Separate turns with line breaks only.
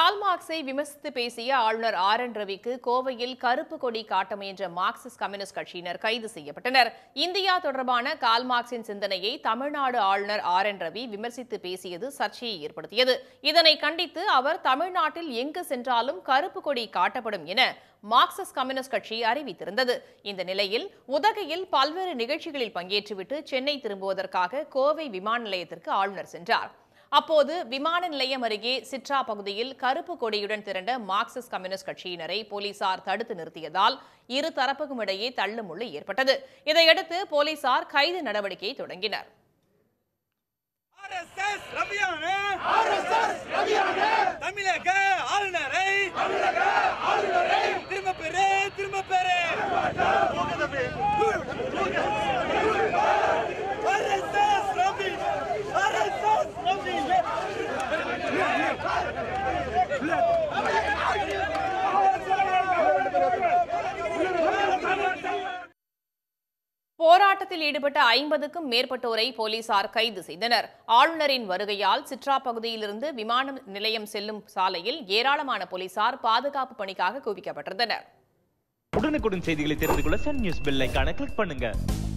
கால்மார்க்ஸை விமர்சித்து பேசிய ஆளுநர் ஆர் என் ரவிக்கு கோவையில் கருப்பு கொடி காட்ட முயன்ற மார்க்சிஸ்ட் கம்யூனிஸ்ட் கட்சியினர் கைது செய்யப்பட்டனர் இந்தியா தொடர்பான மார்க்சின் சிந்தனையை தமிழ்நாடு ஆளுநர் ஆர் என் ரவி விமர்சித்து பேசியது சர்ச்சையை ஏற்படுத்தியது இதனை கண்டித்து அவர் தமிழ்நாட்டில் எங்கு சென்றாலும் கருப்பு கொடி காட்டப்படும் என மார்க்சிஸ்ட் கம்யூனிஸ்ட் கட்சி அறிவித்திருந்தது இந்த நிலையில் உதகையில் பல்வேறு நிகழ்ச்சிகளில் பங்கேற்றுவிட்டு சென்னை திரும்புவதற்காக கோவை விமான நிலையத்திற்கு ஆளுநர் சென்றார் அப்போது விமான நிலையம் அருகே சிட்ரா பகுதியில் கருப்பு கொடியுடன் திரண்ட மார்க்சிஸ்ட் கம்யூனிஸ்ட் கட்சியினரை போலீசார் தடுத்து நிறுத்தியதால் இரு தரப்புக்கும் இடையே தள்ளுமுள்ளு ஏற்பட்டது இதையடுத்து போலீசார் கைது நடவடிக்கையை தொடங்கினர்
தமிழக ஆளுநரை திரும்ப திரும்ப
போராட்டத்தில் ஈடுபட்ட ஐம்பதுக்கும் மேற்பட்டோரை போலீசார் கைது செய்தனர் ஆளுநரின் வருகையால் சிட்ரா பகுதியிலிருந்து விமான நிலையம் செல்லும் சாலையில் ஏராளமான போலீசார் பாதுகாப்பு பணிக்காக குவிக்கப்பட்டிருந்தனர்
உடனுக்குடன் செய்திகளை தெரிந்து கொள்ள சன் நியூஸ் பெல் கிளிக் பண்ணுங்க